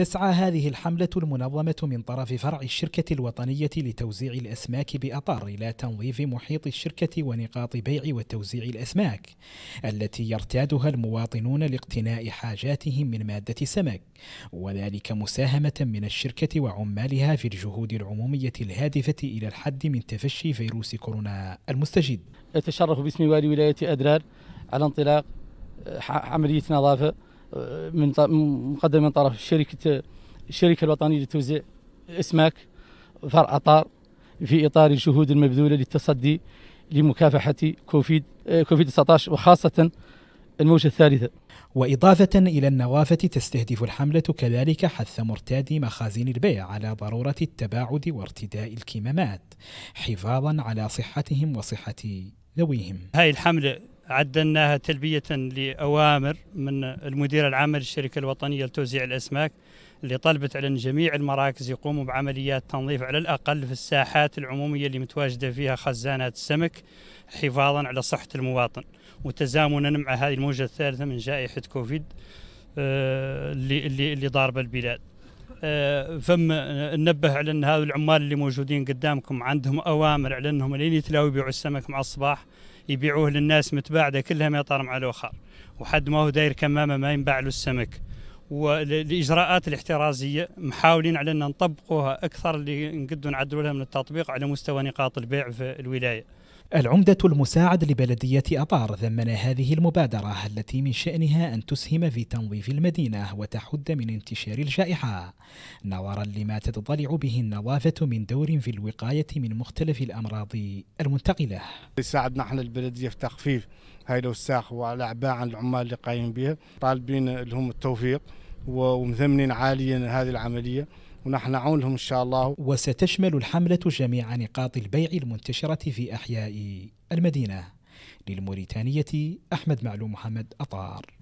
تسعى هذه الحملة المنظمة من طرف فرع الشركة الوطنية لتوزيع الأسماك بأطار إلى تنظيف محيط الشركة ونقاط بيع وتوزيع الأسماك التي يرتادها المواطنون لاقتناء حاجاتهم من مادة السمك وذلك مساهمة من الشركة وعمالها في الجهود العمومية الهادفة إلى الحد من تفشي فيروس كورونا المستجد أتشرف باسم والي ولاية أدرار على انطلاق آه، عملية نظافة من مقدمه من طرف شركه الشركه الوطنيه لتوزيع اسماك فرع اطار في اطار الجهود المبذوله للتصدي لمكافحه كوفيد كوفيد 19 وخاصه الموجة الثالثة وإضافة إلى النوافه تستهدف الحملة كذلك حث مرتادي مخازن البيع على ضرورة التباعد وارتداء الكمامات حفاظا على صحتهم وصحة ذويهم هاي الحملة عدلناها تلبية لأوامر من المديرة العامة للشركة الوطنية لتوزيع الأسماك اللي طلبت على أن جميع المراكز يقوموا بعمليات تنظيف على الأقل في الساحات العمومية اللي متواجدة فيها خزانات السمك حفاظا على صحة المواطن وتزامنا مع هذه الموجة الثالثة من جائحة كوفيد آه، اللي اللي اللي ضاربة البلاد آه، فم ننبه آه، على ان هذول العمال اللي موجودين قدامكم عندهم اوامر على انهم لين يتلاو يبيعوا السمك مع الصباح يبيعوه للناس متباعده كلها ما يطار مع الاخر وحد ما هو داير كمامه ما ينباع له السمك والاجراءات الاحترازيه محاولين على ان نطبقوها اكثر اللي نقدروا نعدلوا لها من التطبيق على مستوى نقاط البيع في الولايه العمدة المساعد لبلدية أطار ثمن هذه المبادرة التي من شأنها أن تسهم في تنظيف المدينة وتحد من انتشار الجائحة نظرا لما تتضلع به النظافة من دور في الوقاية من مختلف الأمراض المنتقلة يساعدنا احنا البلدية في تخفيف هاي الوساخ وعلى أعباء العمال اللي قايمين بها طالبين لهم التوفيق ومثمنين عاليا هذه العملية ونحن نعاونهم إن شاء الله وستشمل الحملة جميع نقاط البيع المنتشرة في أحياء المدينة للموريتانية أحمد معلوم محمد أطار